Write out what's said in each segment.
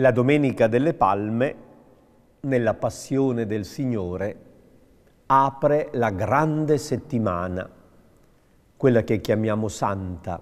la Domenica delle Palme, nella Passione del Signore, apre la grande settimana, quella che chiamiamo Santa,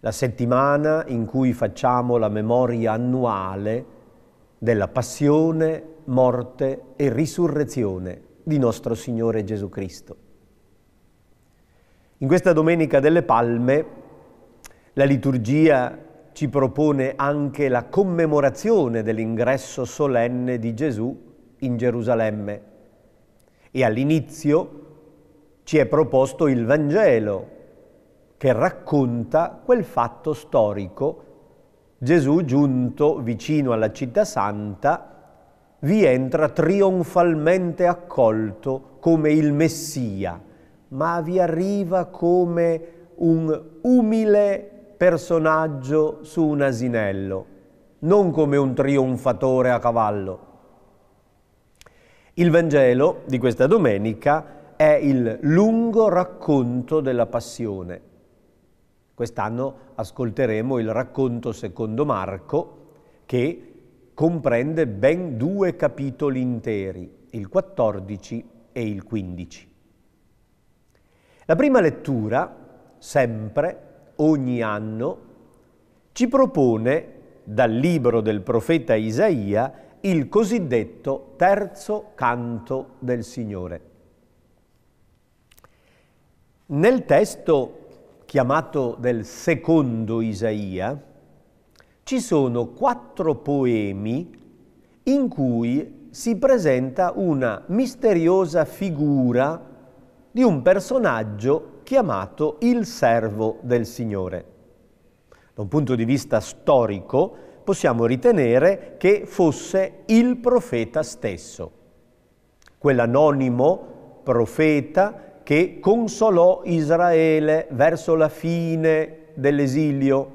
la settimana in cui facciamo la memoria annuale della passione, morte e risurrezione di nostro Signore Gesù Cristo. In questa Domenica delle Palme la liturgia ci propone anche la commemorazione dell'ingresso solenne di Gesù in Gerusalemme. E all'inizio ci è proposto il Vangelo che racconta quel fatto storico. Gesù giunto vicino alla città santa vi entra trionfalmente accolto come il Messia, ma vi arriva come un umile personaggio su un asinello, non come un trionfatore a cavallo. Il Vangelo di questa domenica è il lungo racconto della passione. Quest'anno ascolteremo il racconto secondo Marco che comprende ben due capitoli interi, il 14 e il 15. La prima lettura, sempre, ogni anno, ci propone dal libro del profeta Isaia il cosiddetto terzo canto del Signore. Nel testo chiamato del secondo Isaia ci sono quattro poemi in cui si presenta una misteriosa figura di un personaggio chiamato il servo del Signore. Da un punto di vista storico possiamo ritenere che fosse il profeta stesso, quell'anonimo profeta che consolò Israele verso la fine dell'esilio,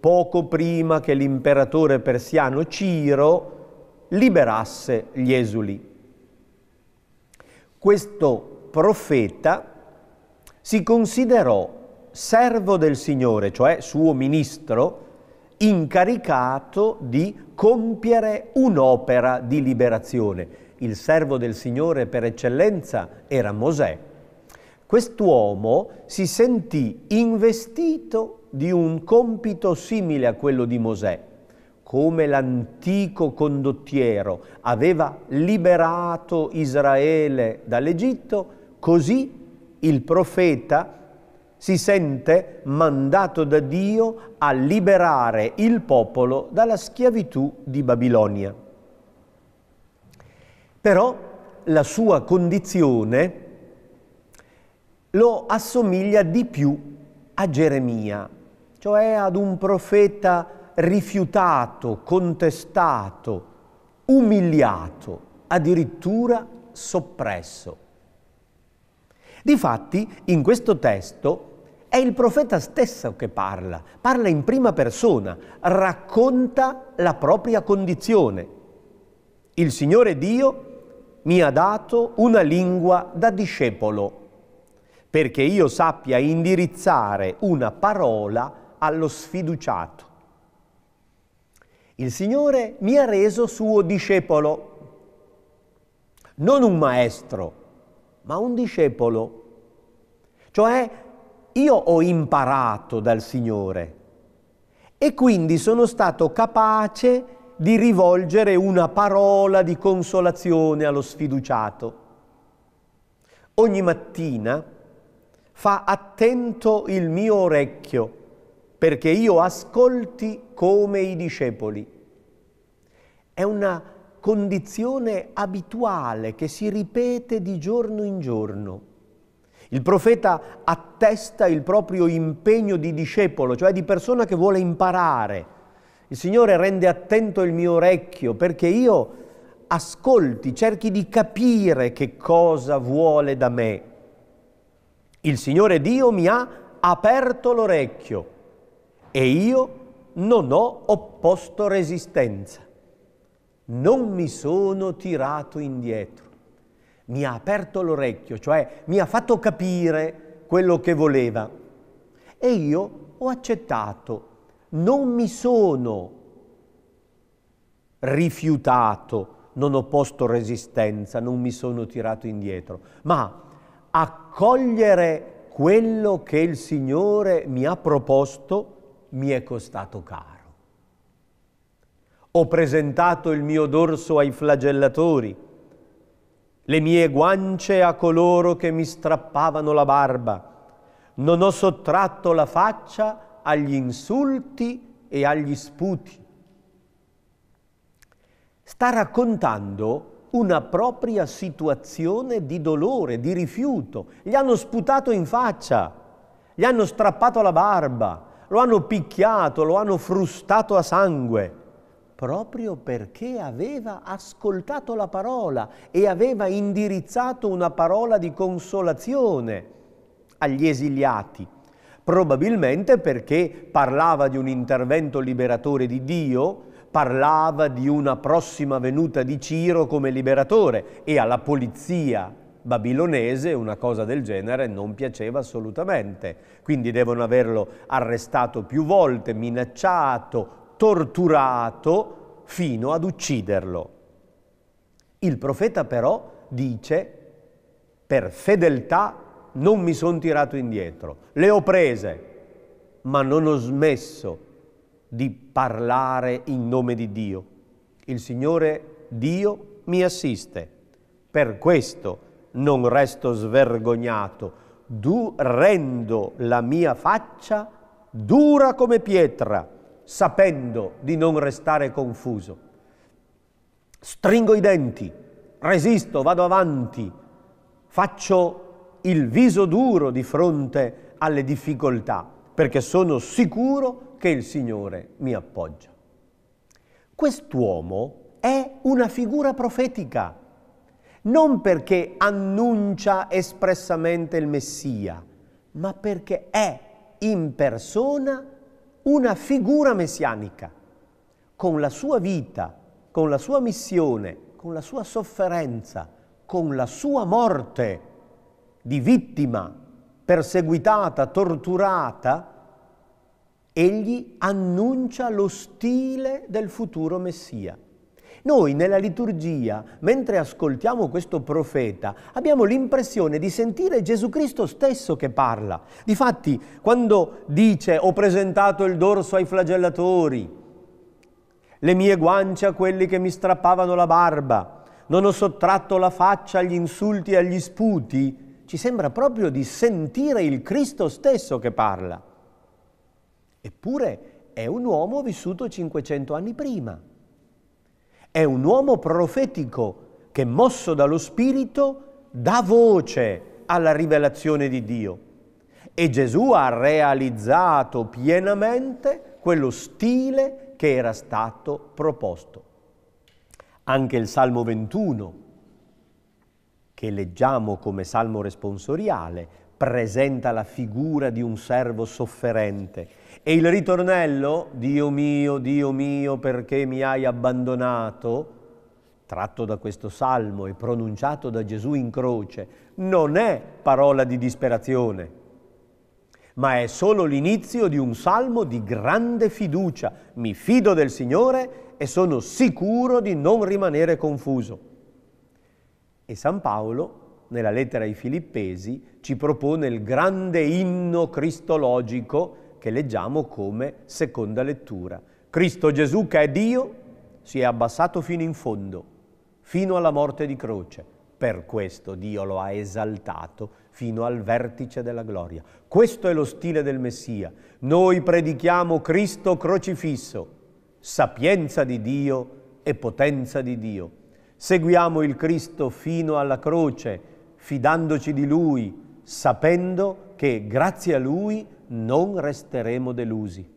poco prima che l'imperatore persiano Ciro liberasse gli esuli. Questo profeta si considerò servo del Signore, cioè suo ministro, incaricato di compiere un'opera di liberazione. Il servo del Signore per eccellenza era Mosè. Quest'uomo si sentì investito di un compito simile a quello di Mosè. Come l'antico condottiero aveva liberato Israele dall'Egitto, così il profeta si sente mandato da Dio a liberare il popolo dalla schiavitù di Babilonia. Però la sua condizione lo assomiglia di più a Geremia, cioè ad un profeta rifiutato, contestato, umiliato, addirittura soppresso. Difatti, in questo testo è il profeta stesso che parla, parla in prima persona, racconta la propria condizione. Il Signore Dio mi ha dato una lingua da discepolo, perché io sappia indirizzare una parola allo sfiduciato. Il Signore mi ha reso suo discepolo, non un maestro, ma un discepolo. Cioè io ho imparato dal Signore e quindi sono stato capace di rivolgere una parola di consolazione allo sfiduciato. Ogni mattina fa attento il mio orecchio perché io ascolti come i discepoli. È una condizione abituale che si ripete di giorno in giorno. Il profeta attesta il proprio impegno di discepolo, cioè di persona che vuole imparare. Il Signore rende attento il mio orecchio perché io ascolti, cerchi di capire che cosa vuole da me. Il Signore Dio mi ha aperto l'orecchio e io non ho opposto resistenza non mi sono tirato indietro. Mi ha aperto l'orecchio, cioè mi ha fatto capire quello che voleva. E io ho accettato, non mi sono rifiutato, non ho posto resistenza, non mi sono tirato indietro, ma accogliere quello che il Signore mi ha proposto mi è costato caro. Ho presentato il mio dorso ai flagellatori, le mie guance a coloro che mi strappavano la barba. Non ho sottratto la faccia agli insulti e agli sputi. Sta raccontando una propria situazione di dolore, di rifiuto. Gli hanno sputato in faccia, gli hanno strappato la barba, lo hanno picchiato, lo hanno frustato a sangue proprio perché aveva ascoltato la parola e aveva indirizzato una parola di consolazione agli esiliati, probabilmente perché parlava di un intervento liberatore di Dio, parlava di una prossima venuta di Ciro come liberatore e alla polizia babilonese una cosa del genere non piaceva assolutamente. Quindi devono averlo arrestato più volte, minacciato, torturato fino ad ucciderlo. Il profeta però dice, per fedeltà non mi sono tirato indietro, le ho prese, ma non ho smesso di parlare in nome di Dio. Il Signore Dio mi assiste. Per questo non resto svergognato, du rendo la mia faccia dura come pietra sapendo di non restare confuso. Stringo i denti, resisto, vado avanti, faccio il viso duro di fronte alle difficoltà, perché sono sicuro che il Signore mi appoggia. Quest'uomo è una figura profetica, non perché annuncia espressamente il Messia, ma perché è in persona una figura messianica. Con la sua vita, con la sua missione, con la sua sofferenza, con la sua morte di vittima, perseguitata, torturata, egli annuncia lo stile del futuro Messia. Noi nella liturgia, mentre ascoltiamo questo profeta, abbiamo l'impressione di sentire Gesù Cristo stesso che parla. Difatti, quando dice ho presentato il dorso ai flagellatori, le mie guance a quelli che mi strappavano la barba, non ho sottratto la faccia agli insulti e agli sputi, ci sembra proprio di sentire il Cristo stesso che parla. Eppure è un uomo vissuto 500 anni prima. È un uomo profetico che, mosso dallo Spirito, dà voce alla rivelazione di Dio. E Gesù ha realizzato pienamente quello stile che era stato proposto. Anche il Salmo 21, che leggiamo come salmo responsoriale, presenta la figura di un servo sofferente e il ritornello, Dio mio, Dio mio, perché mi hai abbandonato, tratto da questo salmo e pronunciato da Gesù in croce, non è parola di disperazione, ma è solo l'inizio di un salmo di grande fiducia. Mi fido del Signore e sono sicuro di non rimanere confuso. E San Paolo, nella lettera ai Filippesi, ci propone il grande inno cristologico che leggiamo come seconda lettura. Cristo Gesù che è Dio si è abbassato fino in fondo, fino alla morte di croce. Per questo Dio lo ha esaltato fino al vertice della gloria. Questo è lo stile del Messia. Noi predichiamo Cristo crocifisso, sapienza di Dio e potenza di Dio. Seguiamo il Cristo fino alla croce, fidandoci di Lui, sapendo che grazie a Lui non resteremo delusi.